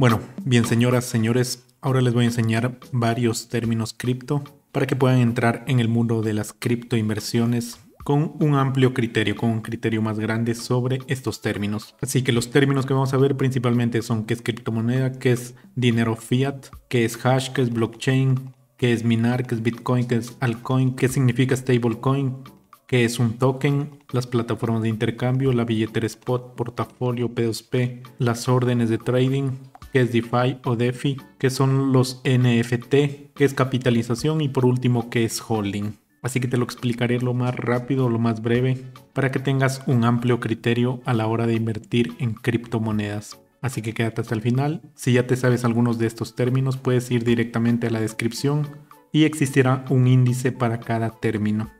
Bueno, bien señoras, señores, ahora les voy a enseñar varios términos cripto para que puedan entrar en el mundo de las criptoinversiones con un amplio criterio, con un criterio más grande sobre estos términos. Así que los términos que vamos a ver principalmente son qué es criptomoneda, qué es dinero fiat, qué es hash, qué es blockchain, qué es minar, qué es bitcoin, qué es altcoin, qué significa stablecoin, qué es un token, las plataformas de intercambio, la billetera spot, portafolio, P2P, las órdenes de trading, qué es DeFi o DeFi, que son los NFT, que es capitalización y por último que es holding. Así que te lo explicaré lo más rápido, lo más breve, para que tengas un amplio criterio a la hora de invertir en criptomonedas. Así que quédate hasta el final. Si ya te sabes algunos de estos términos, puedes ir directamente a la descripción y existirá un índice para cada término.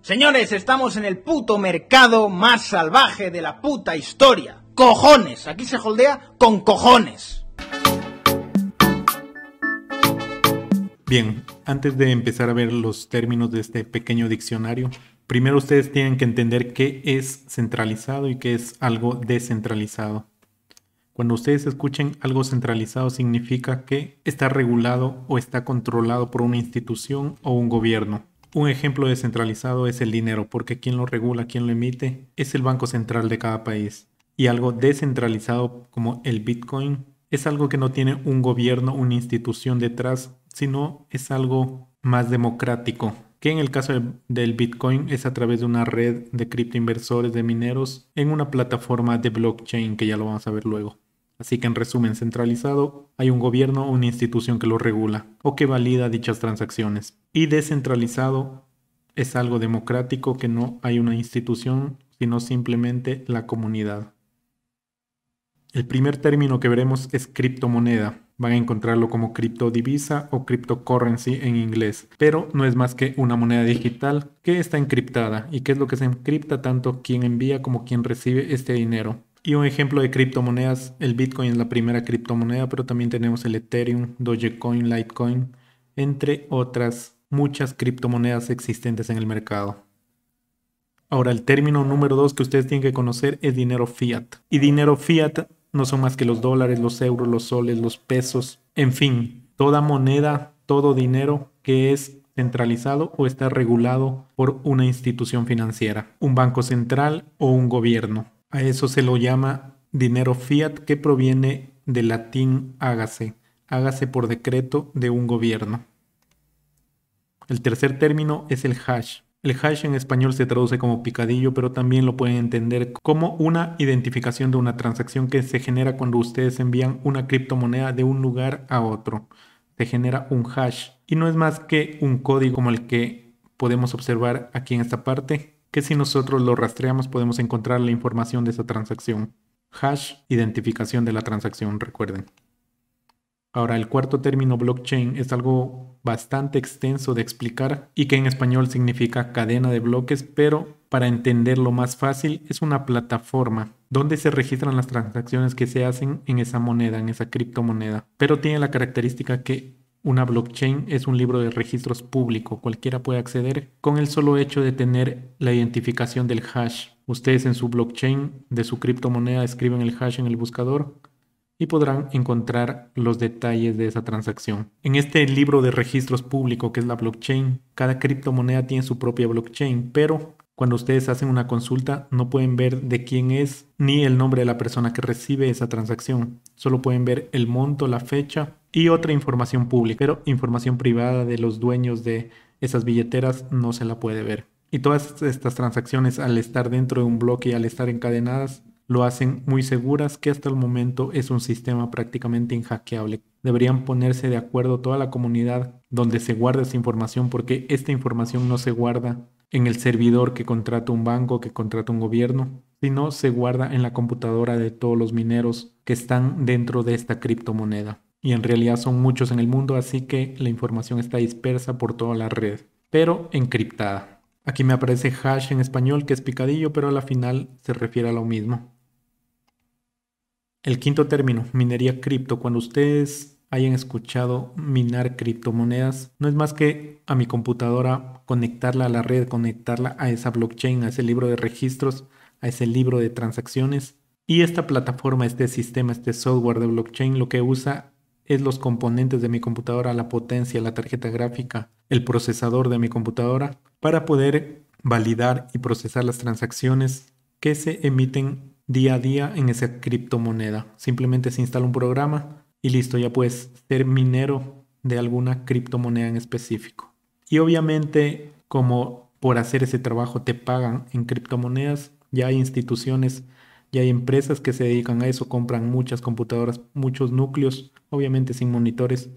Señores, estamos en el puto mercado más salvaje de la puta historia cojones. Aquí se holdea con cojones. Bien, antes de empezar a ver los términos de este pequeño diccionario, primero ustedes tienen que entender qué es centralizado y qué es algo descentralizado. Cuando ustedes escuchen algo centralizado significa que está regulado o está controlado por una institución o un gobierno. Un ejemplo descentralizado es el dinero, porque quien lo regula, quien lo emite, es el Banco Central de cada país y algo descentralizado como el Bitcoin es algo que no tiene un gobierno, una institución detrás, sino es algo más democrático, que en el caso del Bitcoin es a través de una red de criptoinversores, de mineros, en una plataforma de blockchain que ya lo vamos a ver luego. Así que en resumen centralizado, hay un gobierno o una institución que lo regula o que valida dichas transacciones. Y descentralizado es algo democrático que no hay una institución, sino simplemente la comunidad. El primer término que veremos es criptomoneda. Van a encontrarlo como criptodivisa o cryptocurrency en inglés, pero no es más que una moneda digital que está encriptada. ¿Y qué es lo que se encripta tanto quien envía como quien recibe este dinero? Y un ejemplo de criptomonedas, el Bitcoin es la primera criptomoneda, pero también tenemos el Ethereum, Dogecoin, Litecoin, entre otras muchas criptomonedas existentes en el mercado. Ahora, el término número dos que ustedes tienen que conocer es dinero fiat. Y dinero fiat no son más que los dólares, los euros, los soles, los pesos, en fin, toda moneda, todo dinero que es centralizado o está regulado por una institución financiera, un banco central o un gobierno. A eso se lo llama dinero fiat que proviene del latín hágase, hágase por decreto de un gobierno. El tercer término es el hash, el hash en español se traduce como picadillo, pero también lo pueden entender como una identificación de una transacción que se genera cuando ustedes envían una criptomoneda de un lugar a otro. Se genera un hash y no es más que un código como el que podemos observar aquí en esta parte, que si nosotros lo rastreamos podemos encontrar la información de esa transacción. Hash, identificación de la transacción, recuerden. Ahora, el cuarto término blockchain es algo bastante extenso de explicar y que en español significa cadena de bloques, pero para entenderlo más fácil es una plataforma donde se registran las transacciones que se hacen en esa moneda, en esa criptomoneda. Pero tiene la característica que una blockchain es un libro de registros público, cualquiera puede acceder con el solo hecho de tener la identificación del hash. Ustedes en su blockchain de su criptomoneda escriben el hash en el buscador y podrán encontrar los detalles de esa transacción. En este libro de registros público que es la blockchain, cada criptomoneda tiene su propia blockchain, pero cuando ustedes hacen una consulta no pueden ver de quién es ni el nombre de la persona que recibe esa transacción, solo pueden ver el monto, la fecha y otra información pública, pero información privada de los dueños de esas billeteras no se la puede ver. Y todas estas transacciones al estar dentro de un bloque y al estar encadenadas lo hacen muy seguras que hasta el momento es un sistema prácticamente inhackeable. Deberían ponerse de acuerdo toda la comunidad donde se guarda esa información porque esta información no se guarda en el servidor que contrata un banco, que contrata un gobierno, sino se guarda en la computadora de todos los mineros que están dentro de esta criptomoneda. Y en realidad son muchos en el mundo, así que la información está dispersa por toda la red, pero encriptada. Aquí me aparece hash en español, que es picadillo, pero a la final se refiere a lo mismo. El quinto término, minería cripto. Cuando ustedes hayan escuchado minar criptomonedas, no es más que a mi computadora conectarla a la red, conectarla a esa blockchain, a ese libro de registros, a ese libro de transacciones. Y esta plataforma, este sistema, este software de blockchain lo que usa es los componentes de mi computadora, la potencia, la tarjeta gráfica, el procesador de mi computadora, para poder validar y procesar las transacciones que se emiten día a día en esa criptomoneda. Simplemente se instala un programa y listo, ya puedes ser minero de alguna criptomoneda en específico. Y obviamente, como por hacer ese trabajo te pagan en criptomonedas, ya hay instituciones, ya hay empresas que se dedican a eso, compran muchas computadoras, muchos núcleos, obviamente sin monitores,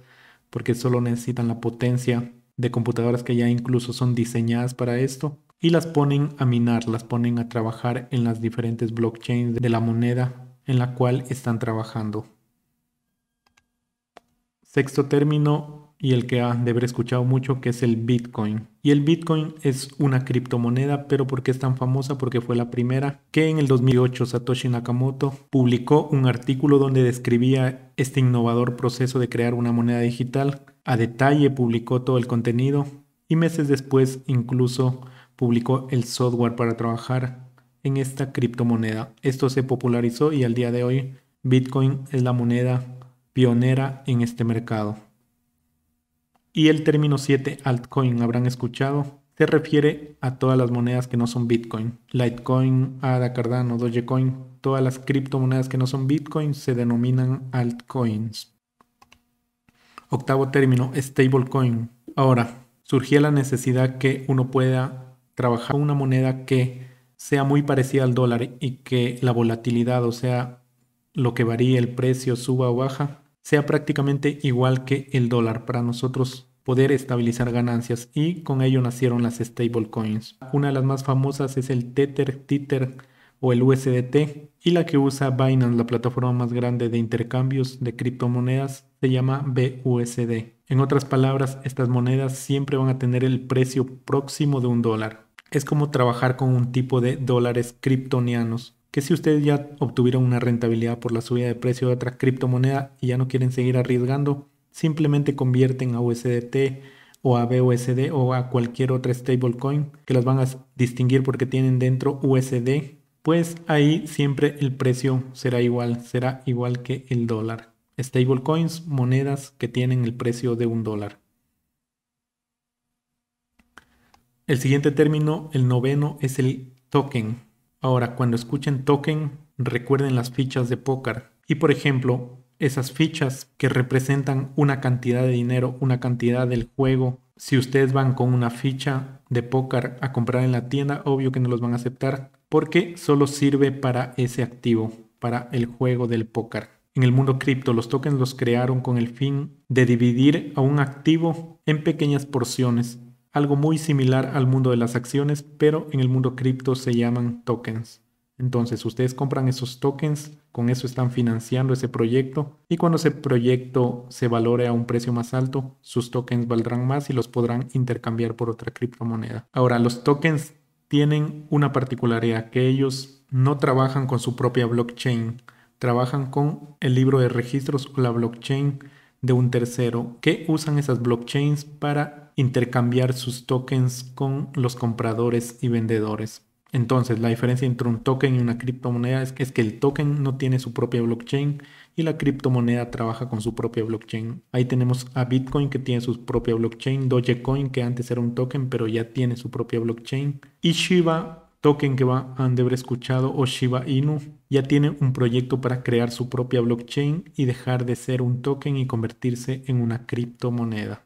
porque solo necesitan la potencia de computadoras que ya incluso son diseñadas para esto y las ponen a minar, las ponen a trabajar en las diferentes blockchains de la moneda en la cual están trabajando. Sexto término y el que han de haber escuchado mucho que es el Bitcoin. Y el Bitcoin es una criptomoneda, pero ¿por qué es tan famosa? Porque fue la primera que en el 2008 Satoshi Nakamoto publicó un artículo donde describía este innovador proceso de crear una moneda digital. A detalle publicó todo el contenido y meses después incluso publicó el software para trabajar en esta criptomoneda. Esto se popularizó y al día de hoy Bitcoin es la moneda pionera en este mercado. Y el término 7 altcoin, habrán escuchado, se refiere a todas las monedas que no son Bitcoin. Litecoin, ADA, Cardano, Dogecoin, todas las criptomonedas que no son Bitcoin se denominan altcoins. Octavo término, stablecoin. Ahora, surgía la necesidad que uno pueda trabajar una moneda que sea muy parecida al dólar y que la volatilidad, o sea, lo que varía el precio, suba o baja, sea prácticamente igual que el dólar para nosotros poder estabilizar ganancias y con ello nacieron las stable coins Una de las más famosas es el Tether, Tether o el USDT y la que usa Binance, la plataforma más grande de intercambios de criptomonedas, se llama BUSD. En otras palabras, estas monedas siempre van a tener el precio próximo de un dólar es como trabajar con un tipo de dólares criptonianos. que si ustedes ya obtuvieron una rentabilidad por la subida de precio de otra criptomoneda y ya no quieren seguir arriesgando, simplemente convierten a USDT o a BUSD o a cualquier otra stablecoin que las van a distinguir porque tienen dentro USD, pues ahí siempre el precio será igual, será igual que el dólar. Stablecoins, monedas que tienen el precio de un dólar. El siguiente término, el noveno, es el token. Ahora, cuando escuchen token, recuerden las fichas de póker. Y por ejemplo, esas fichas que representan una cantidad de dinero, una cantidad del juego. Si ustedes van con una ficha de póker a comprar en la tienda, obvio que no los van a aceptar porque solo sirve para ese activo, para el juego del póker. En el mundo cripto, los tokens los crearon con el fin de dividir a un activo en pequeñas porciones algo muy similar al mundo de las acciones, pero en el mundo cripto se llaman tokens. Entonces ustedes compran esos tokens, con eso están financiando ese proyecto y cuando ese proyecto se valore a un precio más alto, sus tokens valdrán más y los podrán intercambiar por otra criptomoneda. Ahora, los tokens tienen una particularidad, que ellos no trabajan con su propia blockchain, trabajan con el libro de registros o la blockchain de un tercero que usan esas blockchains para intercambiar sus tokens con los compradores y vendedores. Entonces, la diferencia entre un token y una criptomoneda es, es, que el token no tiene su propia blockchain y la criptomoneda trabaja con su propia blockchain. Ahí tenemos a Bitcoin que tiene su propia blockchain, Dogecoin que antes era un token pero ya tiene su propia blockchain y Shiba token que va, a de haber escuchado o Shiba Inu ya tiene un proyecto para crear su propia blockchain y dejar de ser un token y convertirse en una criptomoneda.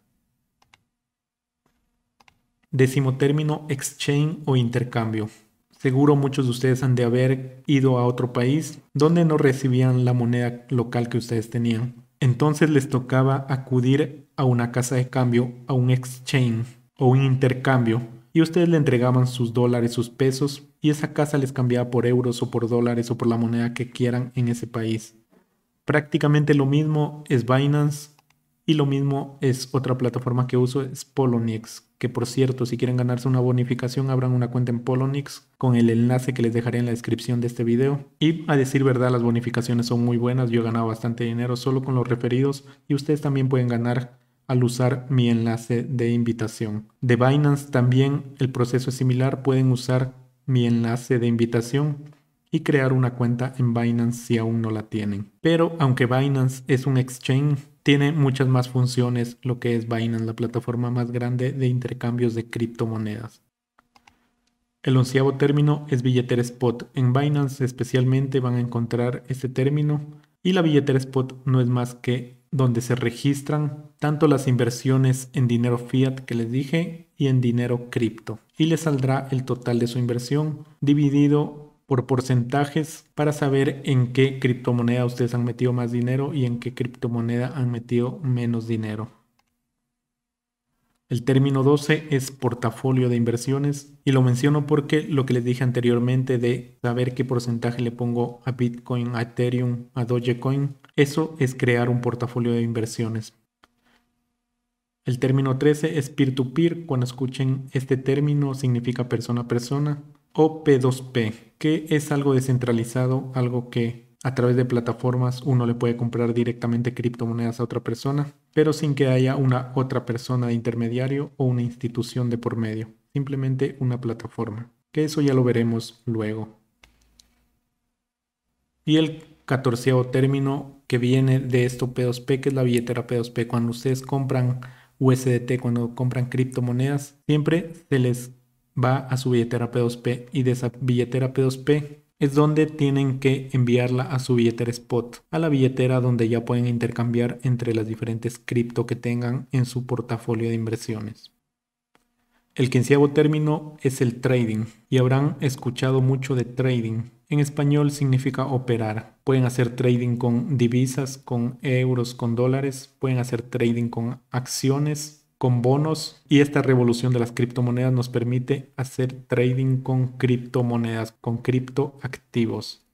Décimo término, exchange o intercambio. Seguro muchos de ustedes han de haber ido a otro país donde no recibían la moneda local que ustedes tenían. Entonces les tocaba acudir a una casa de cambio, a un exchange o un intercambio, y ustedes le entregaban sus dólares, sus pesos, y esa casa les cambiaba por euros o por dólares o por la moneda que quieran en ese país. Prácticamente lo mismo es Binance y lo mismo es otra plataforma que uso, es Poloniex, que por cierto, si quieren ganarse una bonificación, abran una cuenta en Poloniex con el enlace que les dejaré en la descripción de este video. Y a decir verdad, las bonificaciones son muy buenas, yo he ganado bastante dinero solo con los referidos y ustedes también pueden ganar al usar mi enlace de invitación. De Binance también el proceso es similar, pueden usar mi enlace de invitación y crear una cuenta en Binance si aún no la tienen. Pero aunque Binance es un exchange, tiene muchas más funciones lo que es Binance, la plataforma más grande de intercambios de criptomonedas. El onceavo término es billetera spot. En Binance especialmente van a encontrar este término y la billetera spot no es más que donde se registran tanto las inversiones en dinero fiat que les dije y en dinero cripto. Y le saldrá el total de su inversión dividido por porcentajes para saber en qué criptomoneda ustedes han metido más dinero y en qué criptomoneda han metido menos dinero. El término 12 es portafolio de inversiones y lo menciono porque lo que les dije anteriormente de saber qué porcentaje le pongo a Bitcoin, a Ethereum, a Dogecoin, eso es crear un portafolio de inversiones. El término 13 es peer-to-peer. Cuando escuchen este término significa persona a persona o P2P, que es algo descentralizado, algo que a través de plataformas uno le puede comprar directamente criptomonedas a otra persona, pero sin que haya una otra persona de intermediario o una institución de por medio, simplemente una plataforma, que eso ya lo veremos luego. Y el catorceavo término que viene de esto P2P, que es la billetera P2P, cuando ustedes compran USDT, cuando compran criptomonedas, siempre se les va a su billetera P2P y de esa billetera P2P es donde tienen que enviarla a su billetera spot, a la billetera donde ya pueden intercambiar entre las diferentes cripto que tengan en su portafolio de inversiones. El quinceavo término es el trading y habrán escuchado mucho de trading. En español significa operar. Pueden hacer trading con divisas, con euros, con dólares, pueden hacer trading con acciones, con bonos y esta revolución de las criptomonedas nos permite hacer trading con criptomonedas, con criptoactivos.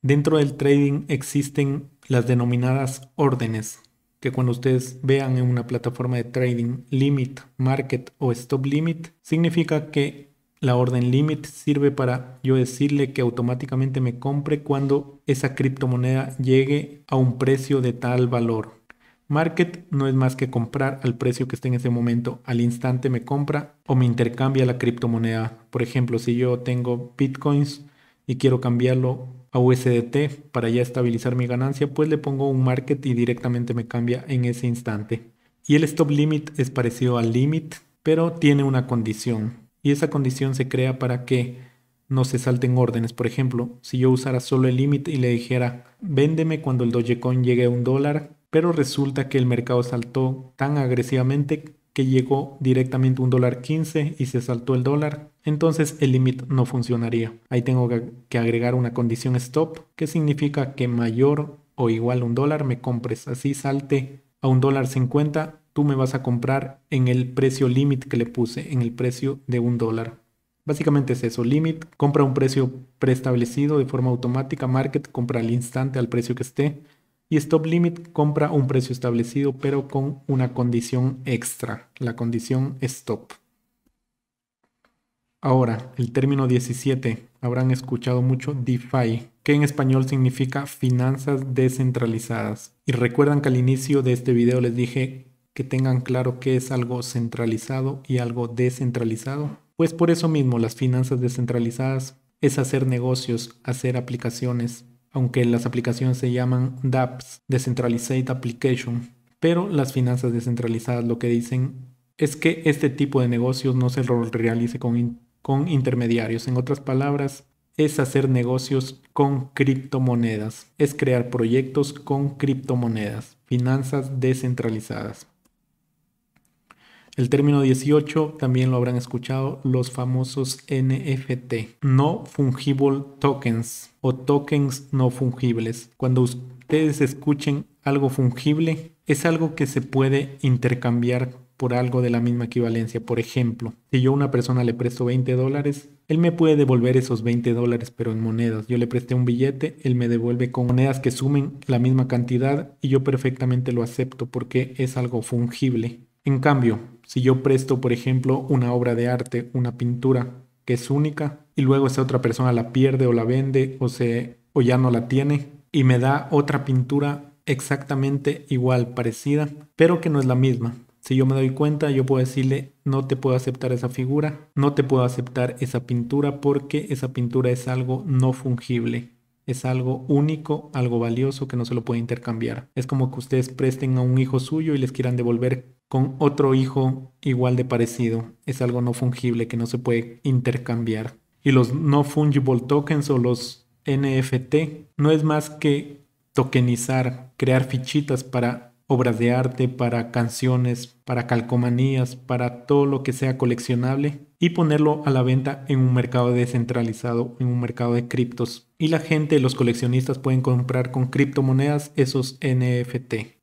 Dentro del trading existen las denominadas órdenes, que cuando ustedes vean en una plataforma de trading limit, market o stop limit, significa que la orden limit sirve para yo decirle que automáticamente me compre cuando esa criptomoneda llegue a un precio de tal valor. Market no es más que comprar al precio que esté en ese momento. Al instante me compra o me intercambia la criptomoneda. Por ejemplo, si yo tengo bitcoins y quiero cambiarlo a USDT para ya estabilizar mi ganancia, pues le pongo un market y directamente me cambia en ese instante. Y el stop limit es parecido al limit, pero tiene una condición. Y esa condición se crea para que no se salten órdenes. Por ejemplo, si yo usara solo el limit y le dijera, véndeme cuando el Dogecoin llegue a un dólar, pero resulta que el mercado saltó tan agresivamente que llegó directamente a un dólar 15 y se saltó el dólar, entonces el límite no funcionaría. Ahí tengo que agregar una condición stop, que significa que mayor o igual a un dólar me compres. Así salte a un dólar 50, tú me vas a comprar en el precio límite que le puse, en el precio de un dólar. Básicamente es eso, límite compra un precio preestablecido de forma automática, market compra al instante al precio que esté y Stop Limit compra un precio establecido, pero con una condición extra, la condición Stop. Ahora, el término 17, habrán escuchado mucho DeFi, que en español significa finanzas descentralizadas. Y recuerdan que al inicio de este video les dije que tengan claro qué es algo centralizado y algo descentralizado. Pues por eso mismo las finanzas descentralizadas es hacer negocios, hacer aplicaciones, aunque las aplicaciones se llaman DApps, Decentralized Application, pero las finanzas descentralizadas lo que dicen es que este tipo de negocios no se realice con, con intermediarios. En otras palabras, es hacer negocios con criptomonedas, es crear proyectos con criptomonedas, finanzas descentralizadas. El término 18 también lo habrán escuchado los famosos NFT, no fungible tokens, o tokens no fungibles. Cuando ustedes escuchen algo fungible, es algo que se puede intercambiar por algo de la misma equivalencia. Por ejemplo, si yo a una persona le presto 20 dólares, él me puede devolver esos 20 dólares, pero en monedas. Yo le presté un billete, él me devuelve con monedas que sumen la misma cantidad y yo perfectamente lo acepto porque es algo fungible. En cambio, si yo presto, por ejemplo, una obra de arte, una pintura, que es única, y luego esa otra persona la pierde o la vende o, se, o ya no la tiene, y me da otra pintura exactamente igual, parecida, pero que no es la misma. Si yo me doy cuenta, yo puedo decirle, no te puedo aceptar esa figura, no te puedo aceptar esa pintura porque esa pintura es algo no fungible es algo único, algo valioso que no se lo puede intercambiar. Es como que ustedes presten a un hijo suyo y les quieran devolver con otro hijo igual de parecido. Es algo no fungible que no se puede intercambiar. Y los no fungible tokens o los NFT no es más que tokenizar, crear fichitas para obras de arte, para canciones, para calcomanías, para todo lo que sea coleccionable y ponerlo a la venta en un mercado descentralizado, en un mercado de criptos. Y la gente, los coleccionistas pueden comprar con criptomonedas esos NFT.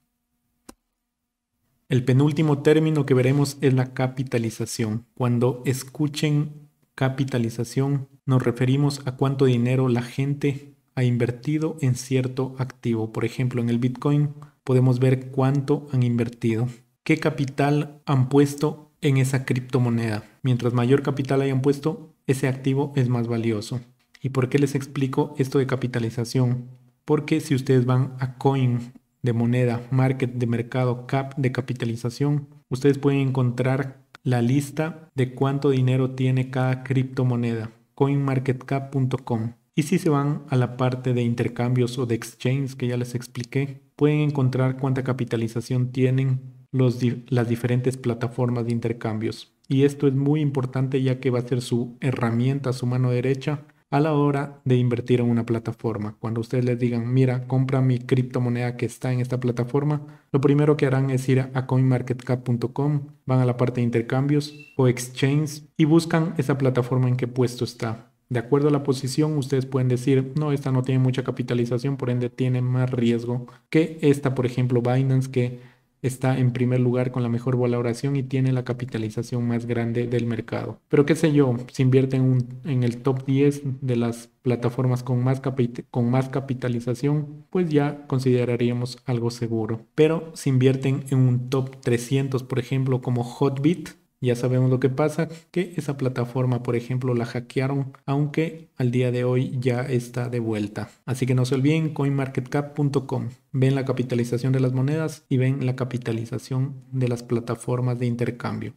El penúltimo término que veremos es la capitalización. Cuando escuchen capitalización, nos referimos a cuánto dinero la gente ha invertido en cierto activo. Por ejemplo, en el Bitcoin podemos ver cuánto han invertido, qué capital han puesto en esa criptomoneda. Mientras mayor capital hayan puesto, ese activo es más valioso. ¿Y por qué les explico esto de capitalización? Porque si ustedes van a Coin de moneda, Market de mercado, Cap de capitalización, ustedes pueden encontrar la lista de cuánto dinero tiene cada criptomoneda, coinmarketcap.com. Y si se van a la parte de intercambios o de exchange que ya les expliqué, pueden encontrar cuánta capitalización tienen las diferentes plataformas de intercambios. Y esto es muy importante ya que va a ser su herramienta, su mano derecha a la hora de invertir en una plataforma. Cuando ustedes les digan, mira, compra mi criptomoneda que está en esta plataforma, lo primero que harán es ir a coinmarketcap.com, van a la parte de intercambios o exchange y buscan esa plataforma en qué puesto está. De acuerdo a la posición, ustedes pueden decir, no, esta no tiene mucha capitalización, por ende tiene más riesgo que esta, por ejemplo, Binance, que está en primer lugar con la mejor valoración y tiene la capitalización más grande del mercado. Pero qué sé yo, si invierten en, un, el top 10 de las plataformas con más, con más capitalización, pues ya consideraríamos algo seguro. Pero si invierten en un top 300, por ejemplo, como Hotbit, ya sabemos lo que pasa, que esa plataforma, por ejemplo, la hackearon, aunque al día de hoy ya está de vuelta. Así que no se olviden coinmarketcap.com. Ven la capitalización de las monedas y ven la capitalización de las plataformas de intercambio.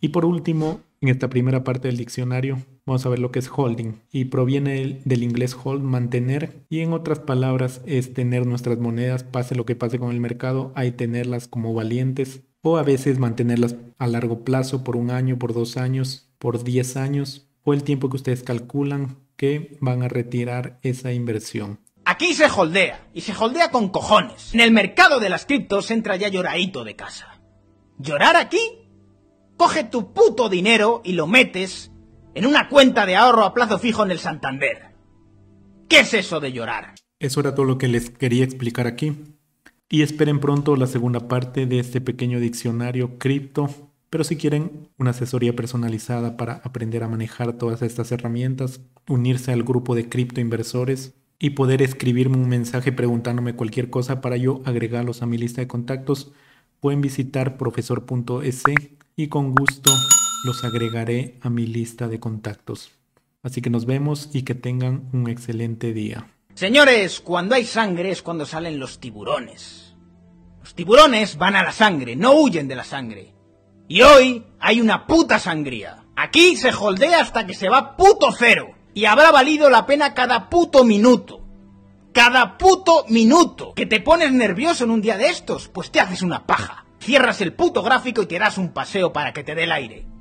Y por último, en esta primera parte del diccionario, vamos a ver lo que es holding. Y proviene del, inglés hold, mantener. Y en otras palabras, es tener nuestras monedas, pase lo que pase con el mercado, hay tenerlas como valientes o a veces mantenerlas a largo plazo por un año, por dos años, por diez años o el tiempo que ustedes calculan que van a retirar esa inversión. Aquí se holdea, y se holdea con cojones. En el mercado de las criptos entra ya lloradito de casa. ¿Llorar aquí? Coge tu puto dinero y lo metes en una cuenta de ahorro a plazo fijo en el Santander. ¿Qué es eso de llorar? Eso era todo lo que les quería explicar aquí. Y esperen pronto la segunda parte de este pequeño diccionario cripto. Pero si quieren una asesoría personalizada para aprender a manejar todas estas herramientas, unirse al grupo de cripto inversores y poder escribirme un mensaje preguntándome cualquier cosa para yo agregarlos a mi lista de contactos, pueden visitar profesor.es y con gusto los agregaré a mi lista de contactos. Así que nos vemos y que tengan un excelente día. Señores, cuando hay sangre es cuando salen los tiburones. Los tiburones van a la sangre, no huyen de la sangre. Y hoy hay una puta sangría. Aquí se holdea hasta que se va puto cero. Y habrá valido la pena cada puto minuto. Cada puto minuto. Que te pones nervioso en un día de estos, pues te haces una paja. Cierras el puto gráfico y te das un paseo para que te dé el aire.